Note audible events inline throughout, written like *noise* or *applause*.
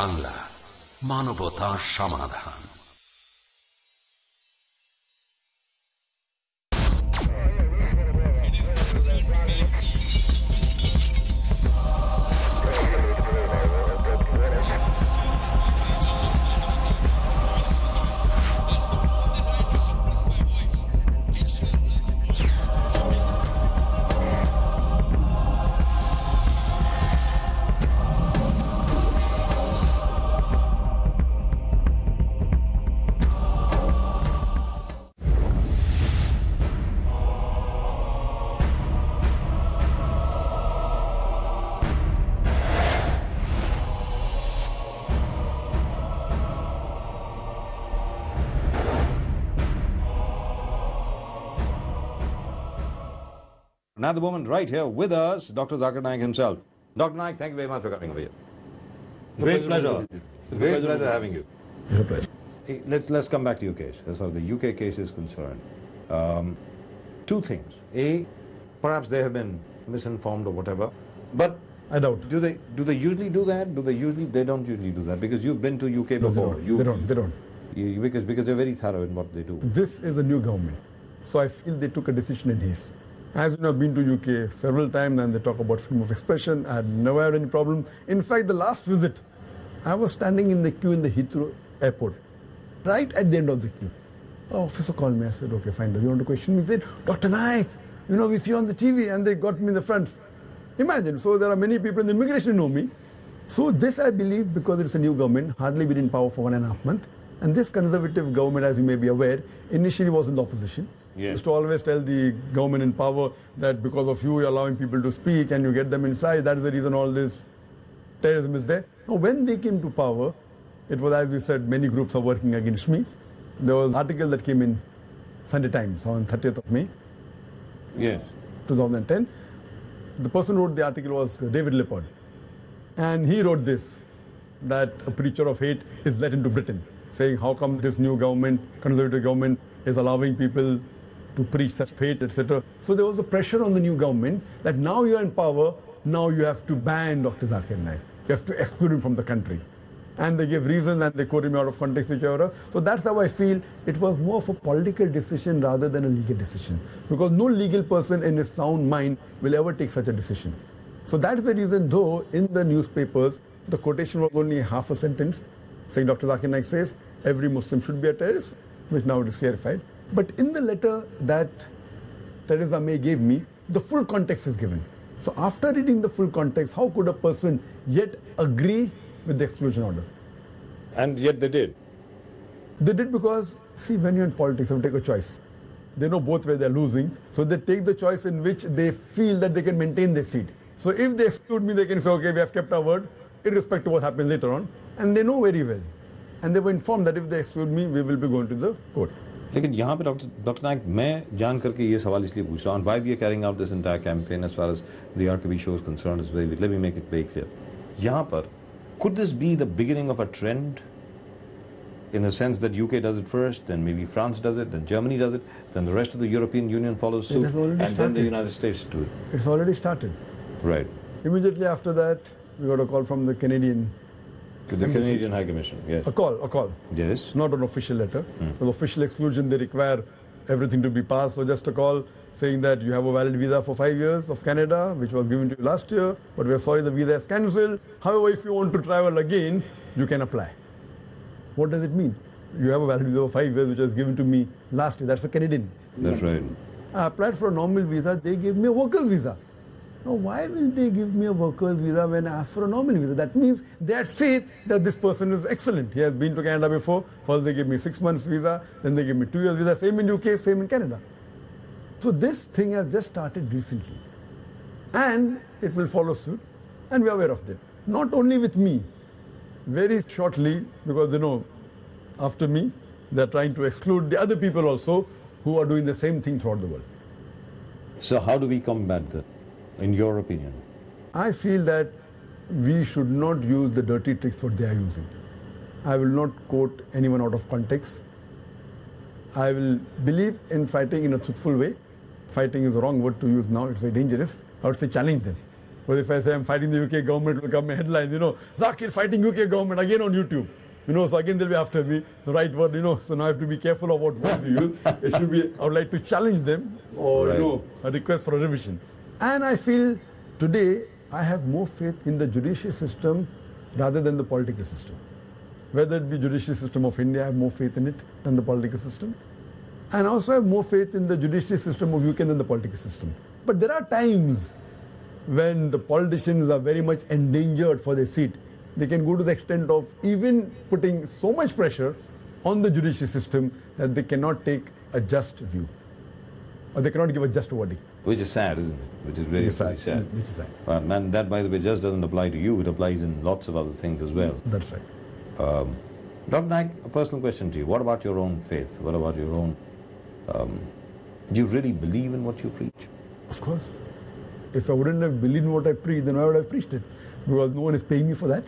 বাংলা মানবতা সমাধান have the woman right here with us, Dr. Zakir Naik himself. Dr. Naik, thank you very much for coming over here. Great pleasure. Great pleasure having you. pleasure. Let, us come back to your case, as far as the UK case is concerned. Um, two things. A, perhaps they have been misinformed or whatever, but I doubt. Do they do they usually do that? Do they usually they don't usually do that because you've been to UK before. No, they, don't. You, they don't. They don't. You, because because they're very thorough in what they do. This is a new government, so I feel they took a decision in haste. As you know, I've been to UK several times and they talk about freedom of expression. I had never had any problem. In fact, the last visit, I was standing in the queue in the Heathrow airport, right at the end of the queue. An officer called me. I said, okay, fine. Do you want to question me? He said, Dr. Naik, you know, we see you on the TV. And they got me in the front. Imagine. So there are many people in the immigration know me. So this, I believe, because it's a new government, hardly been in power for one and a half month. And this conservative government, as you may be aware, initially was in the opposition. Used to always tell the government in power that because of you, you're allowing people to speak and you get them inside. That is the reason all this terrorism is there. Now, when they came to power, it was, as we said, many groups are working against me. There was an article that came in Sunday Times on 30th of May. Yes. 2010. The person who wrote the article was David Lippard. And he wrote this, that a preacher of hate is let into Britain, saying how come this new government, conservative government, is allowing people to preach such faith, etc. So there was a pressure on the new government that now you're in power, now you have to ban Dr. Zakir Naik. You have to exclude him from the country. And they gave reasons and they quoted him out of context, whichever. So that's how I feel it was more of a political decision rather than a legal decision. Because no legal person in his sound mind will ever take such a decision. So that's the reason, though, in the newspapers, the quotation was only half a sentence saying Dr. Zakir Naik says every Muslim should be a terrorist, which now it is clarified. But in the letter that Theresa May gave me, the full context is given. So after reading the full context, how could a person yet agree with the exclusion order? And yet they did. They did because, see, when you're in politics, you take a choice. They know both ways they're losing. So they take the choice in which they feel that they can maintain their seat. So if they exclude me, they can say, okay, we have kept our word, irrespective of what happens later on. And they know very well. And they were informed that if they exclude me, we will be going to the court. लेकिन यहाँ पे doctor doctor नायक मैं जान करके ये सवाल इसलिए पूछ रहा हूँ why we carrying out this entire campaign as far as the R B shows concern is very let me make it very clear यहाँ पर could this be the beginning of a trend in the sense that UK does it first, then maybe France does it, then Germany does it, then the rest of the European Union follows suit, and started. then the United States do it? It's already started. Right. Immediately after that, we got a call from the Canadian the Canadian High Commission, yes. A call, a call. Yes. Not an official letter. Mm. With official exclusion, they require everything to be passed. So just a call saying that you have a valid visa for five years of Canada, which was given to you last year, but we're sorry the visa is cancelled. However, if you want to travel again, you can apply. What does it mean? You have a valid visa for five years, which was given to me last year. That's a Canadian. That's right. I applied for a normal visa. They gave me a worker's visa. Now, why will they give me a worker's visa when I ask for a normal visa? That means they had faith that this person is excellent. He has been to Canada before. First, they give me six months visa, then they give me two years visa. Same in UK, same in Canada. So this thing has just started recently, and it will follow suit, and we are aware of that. Not only with me, very shortly, because you know, after me, they are trying to exclude the other people also who are doing the same thing throughout the world. So how do we combat that? in your opinion? I feel that we should not use the dirty tricks what they are using. I will not quote anyone out of context. I will believe in fighting in a truthful way. Fighting is the wrong word to use now, it's very dangerous. I would say challenge them. But if I say I'm fighting the UK government, it will come a headline, you know, Zakir fighting UK government again on YouTube. You know, so again they'll be after me, the right word, you know, so now I have to be careful about what word to use. It should be, I would like to challenge them or, right. you know, a request for a revision. And I feel today I have more faith in the judiciary system rather than the political system. Whether it be judiciary system of India, I have more faith in it than the political system. And also I have more faith in the judiciary system of UK than the political system. But there are times when the politicians are very much endangered for their seat. They can go to the extent of even putting so much pressure on the judiciary system that they cannot take a just view or they cannot give a just verdict which is sad, isn't it? Which is very, sad. sad. Which is sad. Um, and that, by the way, just doesn't apply to you. It applies in lots of other things as well. That's right. Um, Dr. Naik, a personal question to you. What about your own faith? What about your own... Um, do you really believe in what you preach? Of course. If I wouldn't have believed in what I preach, then I would have preached it. Because no one is paying me for that.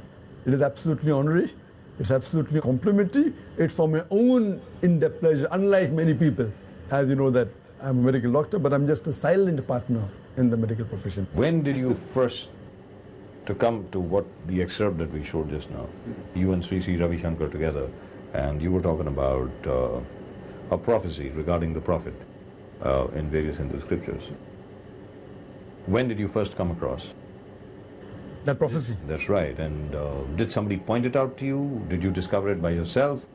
It is absolutely honorary. It's absolutely complimentary. It's for my own in-depth pleasure, unlike many people, as you know that I'm a medical doctor, but I'm just a silent partner in the medical profession. When did you first to come to what the excerpt that we showed just now, you and Sri Sri Ravi Shankar together, and you were talking about uh, a prophecy regarding the prophet uh, in various Hindu scriptures. When did you first come across? That prophecy. That's right. And uh, did somebody point it out to you? Did you discover it by yourself?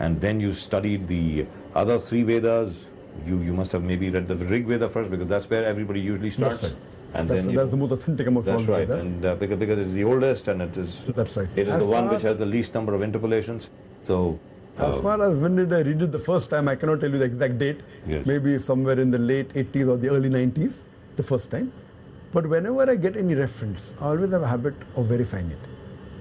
And then you studied the other three Vedas you you must have maybe read the Rigveda first because that's where everybody usually starts. That's right. And that's, then that's you, the most authentic amount. That's right, that's and uh, because, because it's the oldest and it is. That's right. It is as the one which has the least number of interpolations. So. Uh, as far as when did I read it the first time, I cannot tell you the exact date. Yes. Maybe somewhere in the late 80s or the early 90s, the first time. But whenever I get any reference, I always have a habit of verifying it.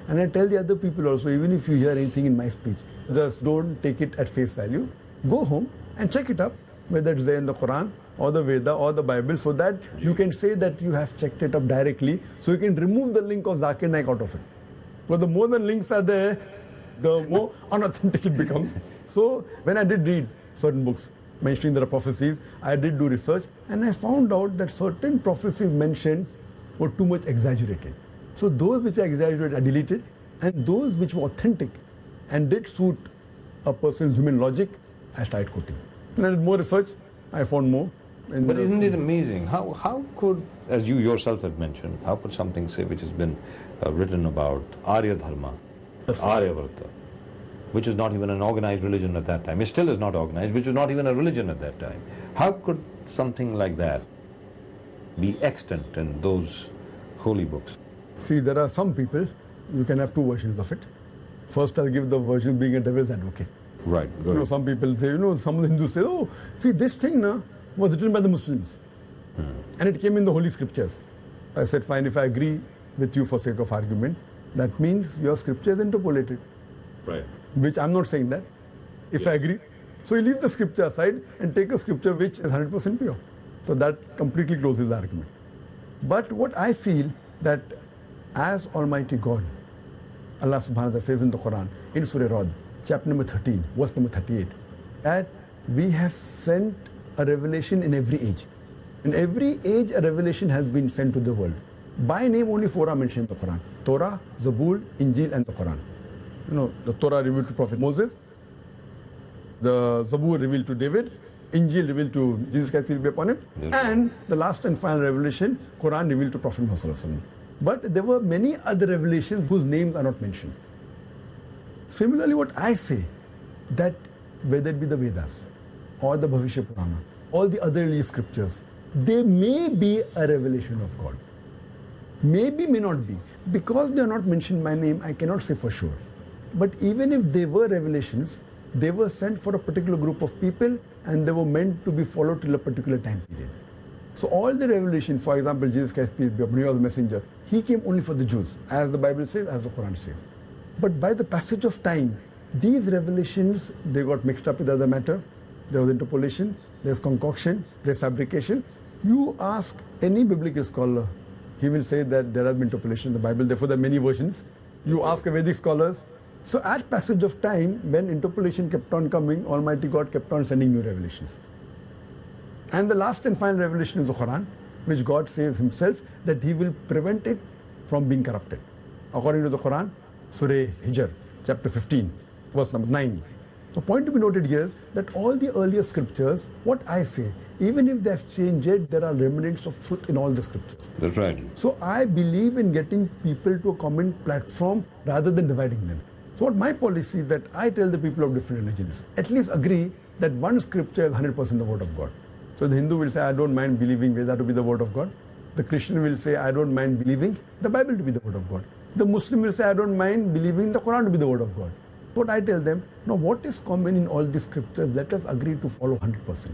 And I tell the other people also, even if you hear anything in my speech, just don't take it at face value. Go home and check it up whether it's there in the Quran or the Veda or the Bible, so that you can say that you have checked it up directly, so you can remove the link of Zakir Naik out of it. But the more the links are there, the more *laughs* unauthentic it becomes. So when I did read certain books mentioning their prophecies, I did do research and I found out that certain prophecies mentioned were too much exaggerated. So those which are exaggerated I deleted and those which were authentic and did suit a person's human logic, I started quoting. And I did more research. I found more. And but isn't it uh, amazing? How, how could, as you yourself have mentioned, how could something say which has been uh, written about Arya Dharma, Aryavarta, which is not even an organized religion at that time, it still is not organized, which is not even a religion at that time. How could something like that be extant in those holy books? See, there are some people, you can have two versions of it. First, I'll give the version being a devil's advocate. Right. You know, some people say, you know, some of the Hindus say, oh, see, this thing na, was written by the Muslims. Hmm. And it came in the Holy Scriptures. I said, fine, if I agree with you for sake of argument, that means your scripture is interpolated. Right. Which I'm not saying that. If yeah. I agree. So you leave the scripture aside and take a scripture which is 100% pure. So that completely closes the argument. But what I feel that as Almighty God, Allah subhanahu wa ta'ala says in the Quran, in Surah Rod, chapter number 13, verse number 38, that we have sent a revelation in every age. In every age, a revelation has been sent to the world. By name, only four are mentioned in the Quran Torah, Zabul, Injil, and the Quran. You know, the Torah revealed to Prophet Moses, the Zabur revealed to David, Injil revealed to Jesus Christ, peace be upon him, yes. and the last and final revelation, Quran revealed to Prophet Muhammad. But there were many other revelations whose names are not mentioned. Similarly, what I say, that whether it be the Vedas or the Bhavishya Purana, all the other early scriptures, they may be a revelation of God. Maybe, may not be. Because they are not mentioned by name, I cannot say for sure. But even if they were revelations, they were sent for a particular group of people and they were meant to be followed till a particular time period. So all the revelation, for example, Jesus Christ, peace be upon messenger. He came only for the Jews, as the Bible says, as the Quran says. But by the passage of time, these revelations, they got mixed up with other matter. There was interpolation, there's concoction, there's fabrication. You ask any biblical scholar, he will say that there have been interpolation in the Bible, therefore there are many versions. You ask a Vedic scholars. So at passage of time, when interpolation kept on coming, Almighty God kept on sending new revelations. And the last and final revelation is the Quran, which God says himself that he will prevent it from being corrupted. According to the Quran, Surah Hijr, chapter 15, verse number 9. The point to be noted here is that all the earlier scriptures, what I say, even if they have changed it, there are remnants of truth in all the scriptures. That's right. So I believe in getting people to a common platform rather than dividing them. So what my policy is that I tell the people of different religions, at least agree that one scripture is 100% the word of God. So the Hindu will say, I don't mind believing Veda to be the word of God. The Christian will say, I don't mind believing the Bible to be the word of God. The Muslim will say, I don't mind believing the Quran to be the word of God. But I tell them, now what is common in all these scriptures? Let us agree to follow 100%.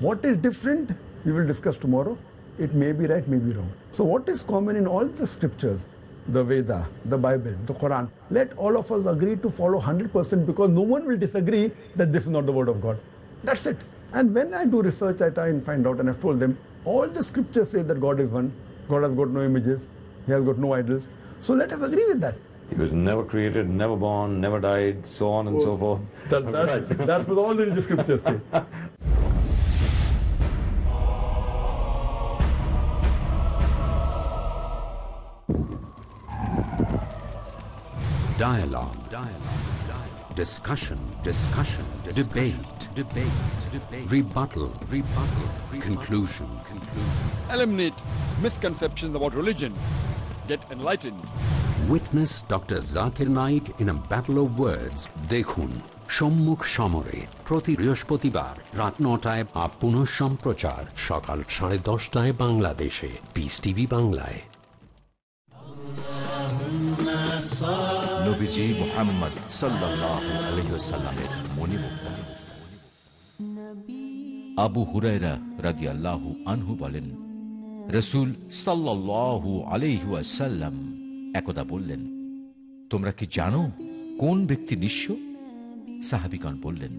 What is different? We will discuss tomorrow. It may be right, may be wrong. So, what is common in all the scriptures? The Veda, the Bible, the Quran. Let all of us agree to follow 100% because no one will disagree that this is not the word of God. That's it. And when I do research, I try and find out, and I've told them all the scriptures say that God is one. God has got no images, He has got no idols, so let us agree with that. He was never created, never born, never died, so on and oh, so forth. That, that, right. *laughs* that's what all the religious scriptures say. Dialogue. Dialogue. Discussion. Discussion. Discussion. Debate. Debate. Debate. Rebuttal. Rebuttal. Rebuttal. Conclusion. Conclusion. Eliminate misconceptions about religion. get enlightened. Witness Dr. Zakir Naik in a battle of words. Dekhun. সম্মুখ সমরে প্রতি বৃহস্পতিবার রাত নটায় up পুনঃ সম্প্রচার সকাল সাড়ে দশটায় বাংলাদেশে পিস টিভি বাংলায় নবীজি মোহাম্মদ সাল্লাল্লাহু আলাইহি ওয়াসাল্লামের মনি আবু হুরায়রা রাদিয়াল্লাহু আনহু বলেন রসুল সাল্লাহু আলিহাসাল্লাম একদা বললেন তোমরা কি জানো কোন ব্যক্তি নিঃস্ব সাহাবিগণ বললেন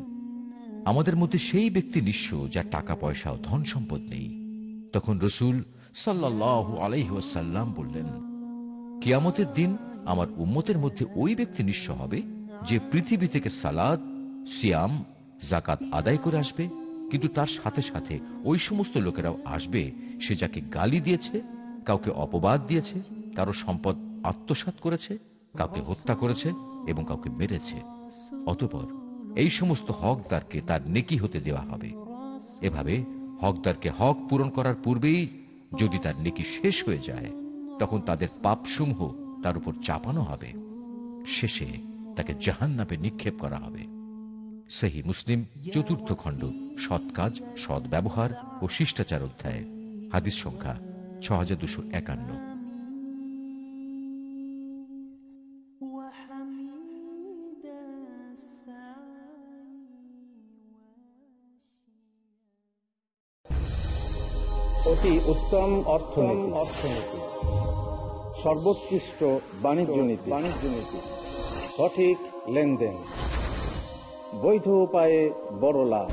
আমাদের মধ্যে সেই ব্যক্তি নিঃস্ব যার টাকা পয়সা ও ধন সম্পদ নেই তখন রসুল সাল্লাহু আলাইহাল্লাম বললেন কিয়ামতের দিন আমার উম্মতের মধ্যে ওই ব্যক্তি নিঃস্ব হবে যে পৃথিবী থেকে সালাদ সিয়াম জাকাত আদায় করে আসবে কিন্তু তার সাথে সাথে ওই সমস্ত লোকেরাও আসবে সে যাকে গালি দিয়েছে কাউকে অপবাদ দিয়েছে কারো সম্পদ আত্মসাত করেছে কাউকে হত্যা করেছে এবং কাউকে মেরেছে অতপর এই সমস্ত হকদারকে তার নেকি হতে দেওয়া হবে এভাবে হকদারকে হক পূরণ করার পূর্বেই যদি তার নেকি শেষ হয়ে যায় তখন তাদের পাপসমূহ তার উপর চাপানো হবে শেষে তাকে জাহান নিক্ষেপ করা হবে সেহি মুসলিম চতুর্থ খণ্ড সৎ কাজ সৎ ব্যবহার ও শিষ্টাচার অধ্যায় হাদিস সংখ্যা ছ হাজার দুশো একান্ন অতি উত্তম অর্থনীতি অর্থনীতি সর্বোৎকৃষ্ট বাণিজ্য নীতি বাণিজ্য নীতি সঠিক লেনদেন বৈধ উপায়ে বড় লাভ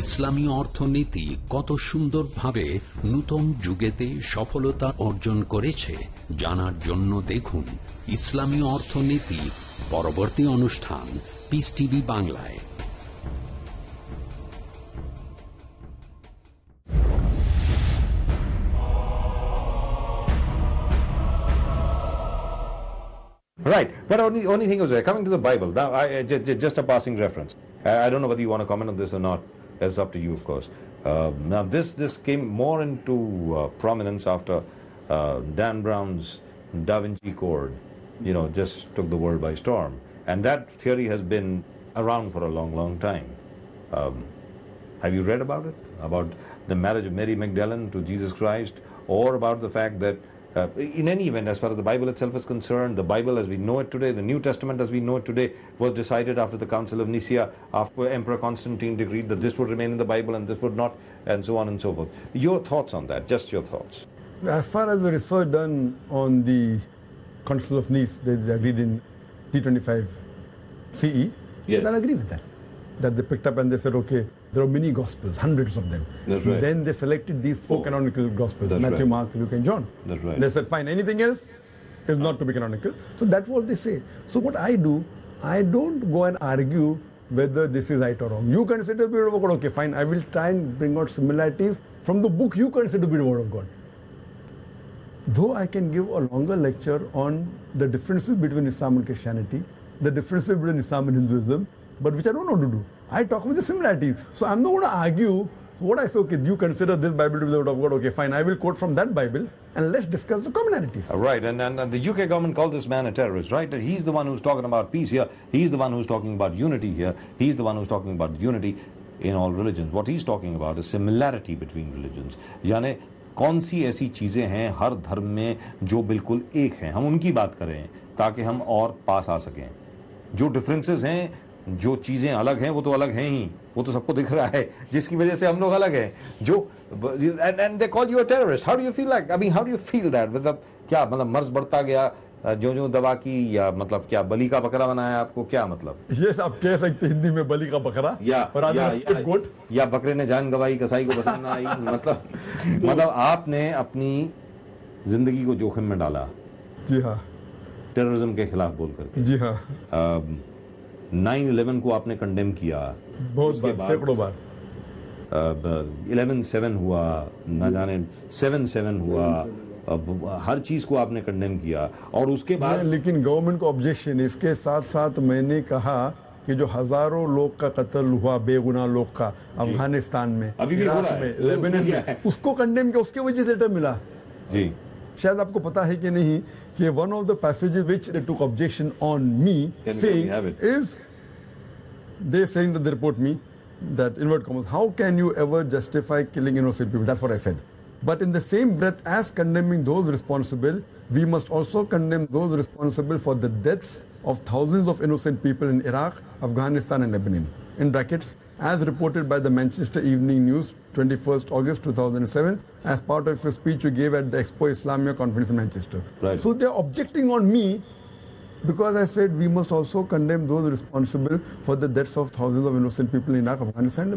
ইসলামী অর্থনীতি কত সুন্দরভাবে নূতন যুগেতে সফলতা অর্জন করেছে জানার জন্য দেখুন ইসলামী অর্থনীতি পরবর্তী অনুষ্ঠান পিস টিভি বাংলায় right. But only only thing was uh, coming to the Bible. Now, I, uh, just a passing reference. I, I, don't know whether you want to comment on this or not. That's up to you, of course. Uh, now, this this came more into uh, prominence after uh, Dan Brown's Da Vinci Code. You know, just took the world by storm, and that theory has been around for a long, long time. Um, have you read about it? About the marriage of Mary Magdalene to Jesus Christ, or about the fact that uh, in any event, as far as the Bible itself is concerned, the Bible as we know it today, the New Testament as we know it today, was decided after the Council of Nicaea, after Emperor Constantine decreed that this would remain in the Bible and this would not, and so on and so forth. Your thoughts on that, just your thoughts. As far as the research done on the Council of Nice, they, they agreed in 325 CE, yes. I agree with that. That they picked up and they said, okay, there are many Gospels, hundreds of them. That's right. Then they selected these four oh. canonical Gospels, That's Matthew, right. Mark, Luke and John. That's right. They said, fine, anything else is not to be canonical. So that's what they say. So what I do, I don't go and argue whether this is right or wrong. You consider the word of God, okay, fine, I will try and bring out similarities from the book you consider to be the word of God. Though I can give a longer lecture on the differences between Islam and Christianity, the differences between Islam and Hinduism, but which I don't know to do. I talk about the similarities. So I'm not going to argue what I say, okay, you consider this Bible to be the word of God, okay, fine, I will quote from that Bible and let's discuss the commonalities. Right, and, and, and, the UK government called this man a terrorist, right? He's the one who's talking about peace here, he's the one who's talking about unity here, he's the one who's talking about unity in all religions. What he's talking about is similarity between religions. Yani, कौन सी ऐसी चीज़ें हैं हर धर्म में जो बिल्कुल एक हैं हम उनकी बात करें ताकि हम और पास आ सकें जो डिफरेंसेस हैं जो चीज़ें अलग हैं वो तो अलग हैं ही वो तो सबको दिख रहा है जिसकी वजह से हम लोग अलग हैं जो and and they call you a terrorist how do you feel like I mean how do you feel that मतलब क्या मतलब मर्ज बढ़ता गया जो जो दवा की या मतलब क्या बलि का बकरा बनाया आपको क्या मतलब ये आप कह सकते हिंदी में बलि का बकरा या और या, या, गोट? या बकरे ने जान गवाई कसाई को बसाना आई *laughs* मतलब मतलब आपने अपनी जिंदगी को जोखिम में डाला जी हाँ टेररिज्म के खिलाफ बोल करके जी हाँ नाइन इलेवन को आपने कंडेम किया बहुत बार सैकड़ों बार इलेवन सेवन हुआ ना जाने सेवन सेवन हुआ अब हर चीज़ को आपने कंडेम किया और उसके बाद लेकिन गवर्नमेंट को ऑब्जेक्शन इसके साथ साथ मैंने कहा कि जो हजारों लोग का कत्ल हुआ बेगुनाह लोग का अफगानिस्तान में अभी भी हो रहा है में, लेबनन में उसको कंडेम किया उसके वजह से मिला जी शायद आपको पता है कि नहीं कि one of the passages which they took objection on me saying is they saying that they report me that inward commas how can you ever justify killing innocent people that's what i said but in the same breath as condemning those responsible we must also condemn those responsible for the deaths of thousands of innocent people in iraq afghanistan and lebanon in brackets as reported by the manchester evening news 21st August 2007 as part of a speech you gave at the Expo Islamia conference in Manchester. Right. So they're objecting on me because I said we must also condemn those responsible for the deaths of thousands of innocent people in Afghanistan.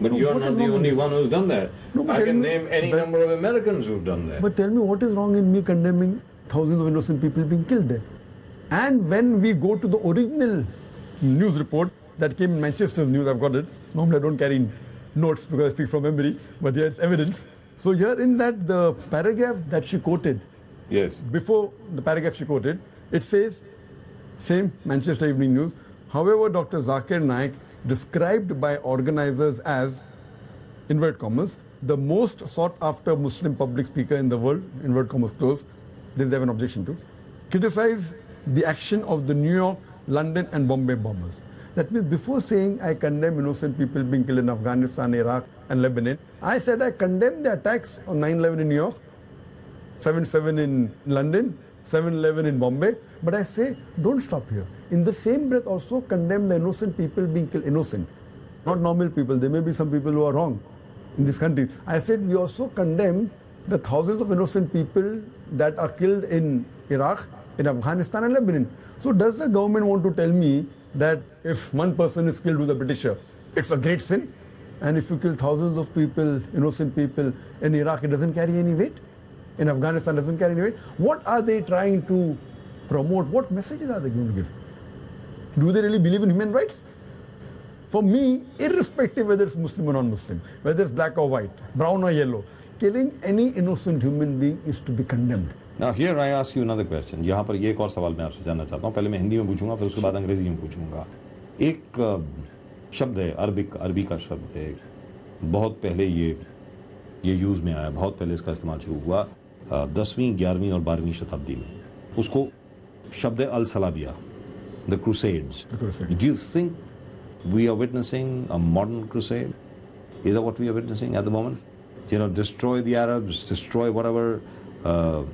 But you're not the only one who's done that. No, I can me, name any but, number of Americans who've done that. But tell me what is wrong in me condemning thousands of innocent people being killed there? And when we go to the original news report that came in Manchester's news, I've got it. Normally I don't carry notes because I speak from memory, but here it's evidence. So here in that the paragraph that she quoted, yes, before the paragraph she quoted, it says, same Manchester Evening News. However, Dr. Zakir Naik, described by organizers as, invert commas, the most sought after Muslim public speaker in the world, invert commas close, this they have an objection to, criticise the action of the New York, London, and Bombay bombers. That means before saying I condemn innocent people being killed in Afghanistan, Iraq and Lebanon, I said I condemn the attacks on 9-11 in New York, 7-7 in London, 7-11 in Bombay. But I say, don't stop here. In the same breath also condemn the innocent people being killed, innocent, not normal people. There may be some people who are wrong in this country. I said we also condemn the thousands of innocent people that are killed in Iraq, in Afghanistan and Lebanon. So does the government want to tell me that if one person is killed with a Britisher, it's a great sin. And if you kill thousands of people, innocent people in Iraq, it doesn't carry any weight. In Afghanistan, doesn't carry any weight. What are they trying to promote? What messages are they going to give? Do they really believe in human rights? For me, irrespective whether it's Muslim or non-Muslim, whether it's black or white, brown or yellow, killing any innocent human being is to be condemned. Now here I ask you another question. यहाँ पर ये एक और सवाल मैं आपसे जानना चाहता हूँ पहले मैं हिंदी में पूछूंगा फिर उसके बाद अंग्रेजी में पूछूंगा एक शब्द है अरबिक अरबी का शब्द है बहुत पहले ये ये यूज़ में आया बहुत पहले इसका इस्तेमाल शुरू हुआ दसवीं ग्यारहवीं और बारहवीं शताब्दी में उसको शब्द अल सलाबिया the crusades do you think we are witnessing a modern crusade is a what we are witnessing at the moment you know destroy the Arabs destroy whatever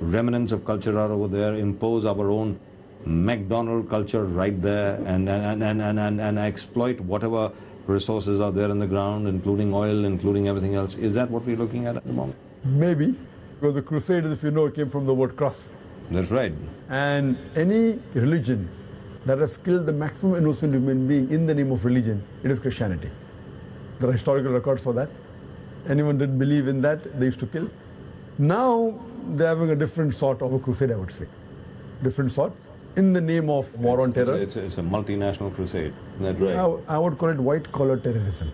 remnants of culture are over there, impose our own McDonald culture right there and, and, and, and, and, and exploit whatever resources are there in the ground, including oil, including everything else. Is that what we're looking at at the moment? Maybe. Because the Crusaders, if you know, came from the word cross. That's right. And any religion that has killed the maximum innocent human being in the name of religion, it is Christianity. There are historical records for that. Anyone didn't believe in that, they used to kill. Now, they're having a different sort of a crusade, I would say. Different sort in the name of war on terror. It's, a, it's a multinational crusade. That's right. I, I, would call it white collar terrorism.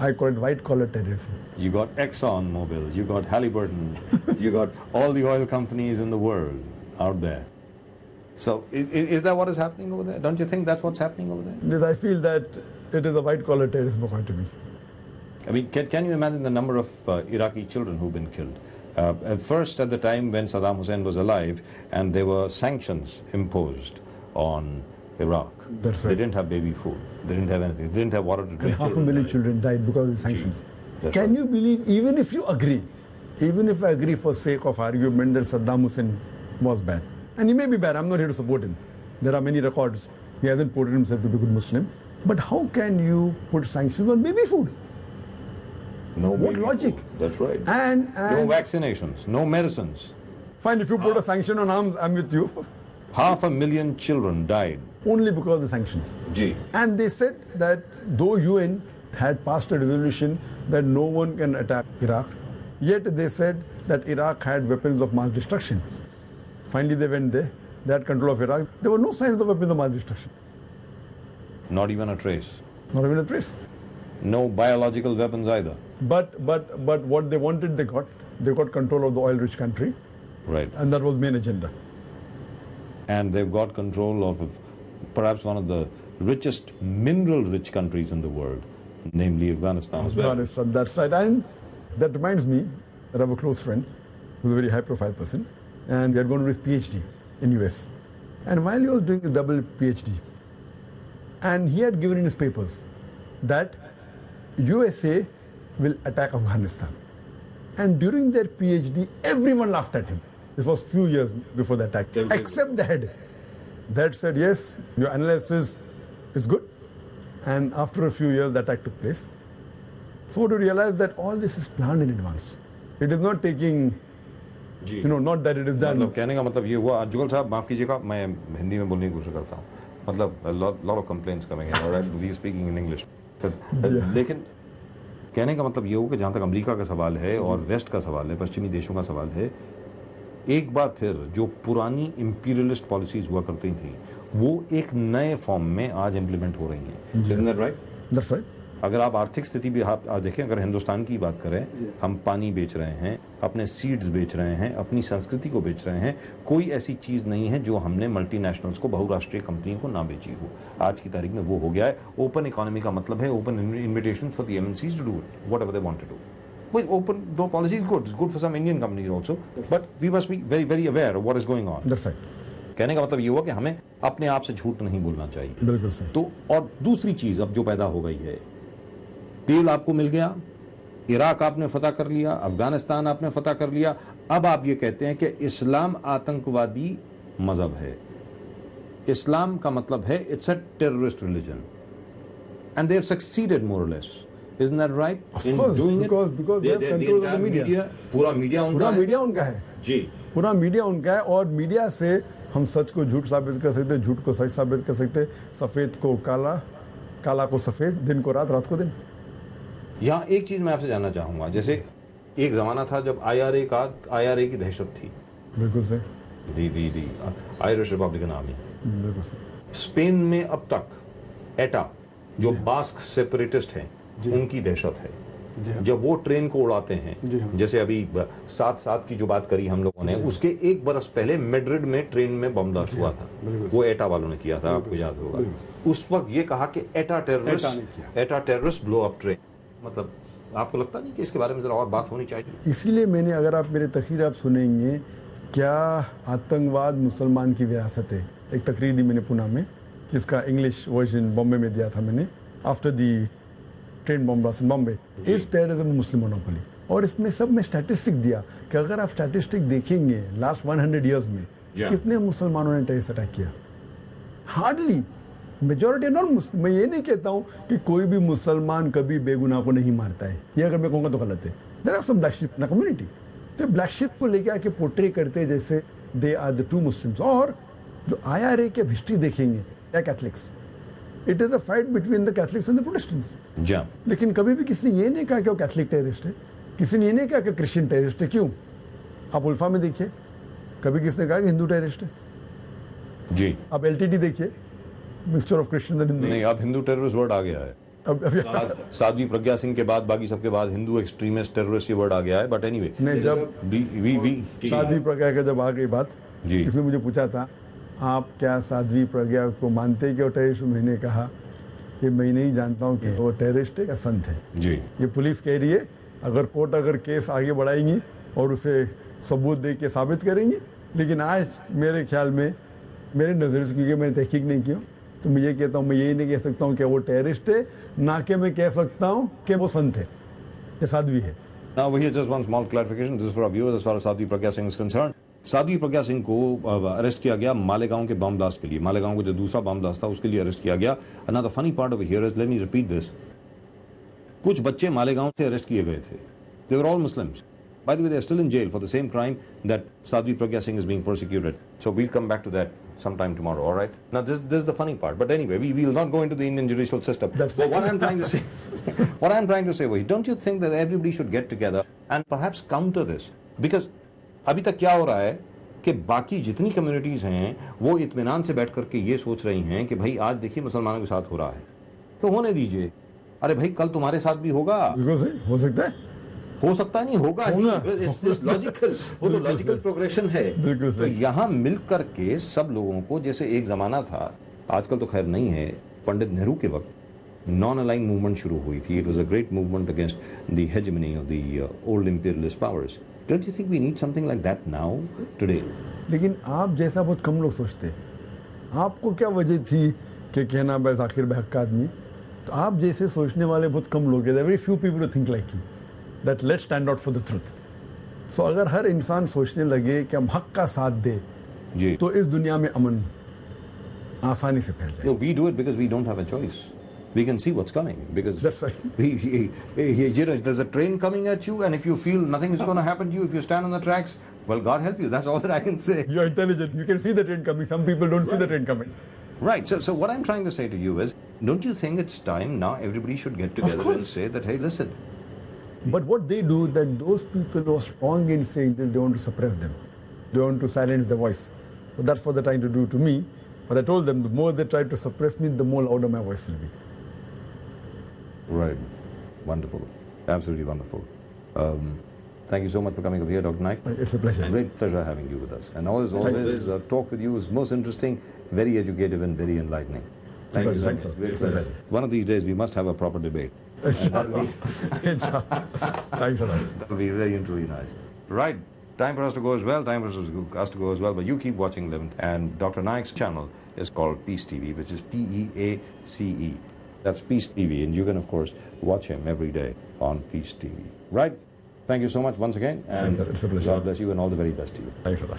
I call it white collar terrorism. You got Exxon Mobil, you got Halliburton, *laughs* you got all the oil companies in the world out there. So is, is, that what is happening over there? Don't you think that's what's happening over there? I feel that it is a white collar terrorism according to me. I mean, can, can you imagine the number of uh, Iraqi children who've been killed? Uh, at first, at the time when Saddam Hussein was alive, and there were sanctions imposed on Iraq. That's right. They didn't have baby food. They didn't have anything. They didn't have water to drink. And half a million children died because of sanctions. Can right. you believe, even if you agree, even if I agree for sake of argument that Saddam Hussein was bad, and he may be bad, I'm not here to support him. There are many records. He hasn't portrayed himself to be a good Muslim. But how can you put sanctions on baby food? No what logic? That's right. And, and, no vaccinations, no medicines. Fine, if you put a sanction on arms, I'm with you. *laughs* Half a million children died. Only because of the sanctions. Gee. And they said that though UN had passed a resolution that no one can attack Iraq, yet they said that Iraq had weapons of mass destruction. Finally, they went there. They had control of Iraq. There were no signs of weapons of mass destruction. Not even a trace. Not even a trace. No biological weapons either. But but but what they wanted, they got. They got control of the oil-rich country. Right. And that was main agenda. And they've got control of perhaps one of the richest mineral-rich countries in the world, namely Afghanistan well. Afghanistan, that's And that reminds me that I have a close friend who's a very high-profile person, and we had gone to his PhD in US. And while he was doing a double PhD, and he had given in his papers that USA will attack Afghanistan. And during their PhD, everyone laughed at him. This was few years before the attack, except the head. The head said, yes, your analysis is good. And after a few years, the attack took place. So to realize that all this is planned in advance. It is not taking you know, not that it is done. मतलब कहने का मतलब ये हुआ जुगल साहब माफ़ कीजिएगा मैं हिंदी में बोलने की कोशिश करता हूँ मतलब लॉट ऑफ कंप्लेंट्स कमेंगे और I be speaking in English लेकिन कहने का मतलब ये हो कि जहाँ तक अमेरिका का सवाल है mm-hmm. और वेस्ट का सवाल है पश्चिमी देशों का सवाल है एक बार फिर जो पुरानी इम्पीरियलिस्ट पॉलिसीज हुआ करती थी वो एक नए फॉर्म में आज इम्प्लीमेंट हो रही हैं राइट दैट्स राइट अगर आप आर्थिक स्थिति भी आप देखें अगर हिंदुस्तान की बात करें हम पानी बेच रहे हैं अपने सीड्स बेच रहे हैं अपनी संस्कृति को बेच रहे हैं कोई ऐसी चीज़ नहीं है जो हमने मल्टीनेशनल्स को बहुराष्ट्रीय कंपनियों को ना बेची हो आज की तारीख में वो हो गया है ओपन इकोनॉमी का मतलब है open invitation for them to do whatever they want to do Well, open door policy is good. It's good for some Indian companies also. But we must be very, very aware of what is going on. That's right. कहने का मतलब ये हुआ कि हमें अपने आप से झूठ नहीं बोलना चाहिए बिल्कुल सही तो और दूसरी चीज अब जो पैदा हो गई है तेल आपको मिल गया इराक आपने फतह कर लिया अफगानिस्तान आपने फतह कर लिया अब आप ये कहते हैं कि इस्लाम आतंकवादी मज़हब है इस्लाम का मतलब है it's a terrorist religion and they've succeeded morals is not right पूरा मीडिया उनका पूरा है? मीडिया उनका है जी पूरा मीडिया उनका है और मीडिया से हम सच को झूठ साबित कर सकते झूठ को सच साबित कर सकते सफ़ेद को काला काला को सफ़ेद दिन को रात रात को दिन यहाँ एक चीज़ मैं आपसे जानना चाहूँगा जैसे एक ज़माना था जब आईआरए का आईआरए की दहशत थी बिल्कुल sir the the the Irish Republican Army बिल्कुल सर स्पेन में अब तक एटा जो बास्क सेपरेटिस्ट हैं उनकी दहशत है हाँ। जब वो ट्रेन को उड़ाते हैं हाँ। जैसे अभी सात सात की जो बात करी हम लोगों ने हाँ। उसके एक बरस पहले मेड्रिड में ट्रेन में बमदाश हुआ था वो एटा वालों ने किया था आपको याद होगा उस वक्त ये कहा कि एटा टेररिस्ट एटा टेररिस्ट ब्लो अप ट्रेन मतलब आपको लगता नहीं कि इसके बारे में ज़रा और बात होनी चाहिए इसीलिए मैंने अगर आप मेरे तकरीर आप सुनेंगे क्या आतंकवाद मुसलमान की विरासत है एक तकरीर दी मैंने पुणे में जिसका इंग्लिश वर्जन बॉम्बे में दिया था मैंने after the train bomb Bombay इस टेररिज्म मुस्लिम मोनोपोली और इसमें सब मैं स्टैटिस्टिक दिया कि अगर आप स्टैटिस्टिक देखेंगे लास्ट 100 इयर्स में कितने मुसलमानों ने टेरिस अटैक किया हार्डली मेजोरिटी नॉन मुस्लिम मैं ये नहीं कहता हूँ कि कोई भी मुसलमान कभी बेगुनाह को नहीं मारता है ये अगर मैं कहूँगा तो गलत है there are some black sheep ना कम्युनिटी तो ब्लैक शिप को लेकर आके पोर्ट्रे करते हैं जैसे they are the two Muslims और जो आई आर ए के हिस्ट्री देखेंगे या Catholics it is the fight between the Catholics and the Protestants लेकिन कभी भी किसी ने ये नहीं कहा कि वो कैथलिक टेररिस्ट है किसी ने ये नहीं कहा कि क्रिश्चियन टेररिस्ट है क्यों आप उल्फा में देखिए कभी किसने कहा कि हिंदू टेररिस्ट है जी आप एल देखिए मिनिस्टर ऑफ कृष्ण नहीं अब हिंदू टेररिस्ट वर्ड आ गया है साध्वी प्रज्ञा सिंह के बाद बाकी सबके बाद हिंदू एक्सट्रीमिस्ट टेररिस्ट ये वर्ड आ गया है बट एनीवे anyway, नहीं जब वी वी साध्वी प्रज्ञा का जब आ गई बात जी इसने मुझे पूछा था आप क्या साध्वी प्रज्ञा को मानते कि वो टेररिस्ट मैंने कहा कि मैं नहीं जानता हूँ कि वो टेररिस्ट है या संत है जी ये पुलिस कह रही है अगर कोर्ट अगर केस आगे बढ़ाएंगी और उसे सबूत दे के साबित करेंगी लेकिन आज मेरे ख्याल में मेरे नज़र से क्योंकि मैंने तहकीक नहीं की तो मैं ये कहता हूँ मैं यही नहीं कह सकता हूँ कि वो टेररिस्ट है ना कि मैं कह सकता हूँ कि वो संत है ये साध्वी है Now here just one small clarification. This is for our viewers as far as Sadhvi Pragya Singh is concerned. Sadhvi Pragya Singh को अरेस्ट uh, किया गया मालेगांव के बम ब्लास्ट के लिए मालेगांव का जो दूसरा बम ब्लास्ट था उसके लिए अरेस्ट किया गया ना the funny part of here is let me repeat this कुछ बच्चे मालेगांव से अरेस्ट किए गए थे they were all Muslims by the way they are still in jail for the same crime that Sadhvi Pragya Singh is being prosecuted so we will come back to that sometime tomorrow, all right? Now, this, this is the funny part. But anyway, we, will not go into the Indian judicial system. That's but what I'm trying to say, what I'm trying to say, Wahid, don't you think that everybody should get together and perhaps counter this? Because अभी तक क्या हो रहा है कि बाकी जितनी communities हैं वो इतमान से बैठ करके ये सोच रही हैं कि भाई आज देखिए मुसलमानों के साथ हो रहा है तो होने दीजिए अरे भाई कल तुम्हारे साथ भी होगा हो सकता है हो सकता नहीं होगा लॉजिकल वो तो लॉजिकल प्रोग्रेशन है तो यहाँ मिल करके सब लोगों को जैसे एक ज़माना था आजकल तो खैर नहीं है पंडित नेहरू के वक्त नॉन अलाइन मूवमेंट शुरू हुई थी it was a great movement against the hegemony of the old imperialist powers don't you think we need something like that now today लेकिन आप जैसा बहुत कम लोग सोचते हैं आपको क्या वजह थी कि कहना बस आखिर बहक आदमी तो आप जैसे सोचने वाले बहुत कम लोग हैं very few people think like you that let stand out for the truth so अगर हर इंसान सोचने लगे कि हम हक का साथ दें जी तो इस दुनिया में अमन आसानी से फैल जाए we do it because we don't have a choice we can see what's coming because that's right. He, he, he, you know, there's a train coming at you, and if you feel nothing is going to happen to you, if you stand on the tracks, well, God help you. That's all that I can say. You're intelligent. You can see the train coming. Some people don't right. see the train coming. Right. So, so what I'm trying to say to you is, don't you think it's time now everybody should get together and say that, hey, listen, but what they do that those people who are strong in saying this, they want to suppress them. They want to silence the voice. So that's what they're trying to do to me. But I told them the more they try to suppress me, the more louder my voice will be. Right. Wonderful. Absolutely wonderful. Um, thank you so much for coming up here, Dr. Knight. Uh, it's a pleasure. Great pleasure having you with us. And always, always, uh, talk with you is most interesting, very educative and very enlightening. Thank you so much. One of these days we must have a proper debate. Thanks a lot. That will be really and truly nice. Right. Time for us to go as well. Time for us to go as well. But you keep watching them. And Dr. Naik's channel is called Peace TV, which is P-E-A-C-E. That's Peace TV. And you can, of course, watch him every day on Peace TV. Right? Thank you so much once again. And God bless you and all the very best to you. Thanks a lot.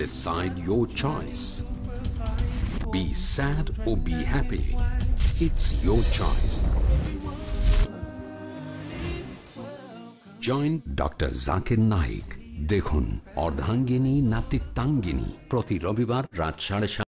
Decide your choice. Be sad or be happy. It's your choice. Joint doctor zakir Naik দেখুন অর্ধাঙ্গিনী নাতিত্বাঙ্গিনী প্রতি রবিবার রাত সাড়ে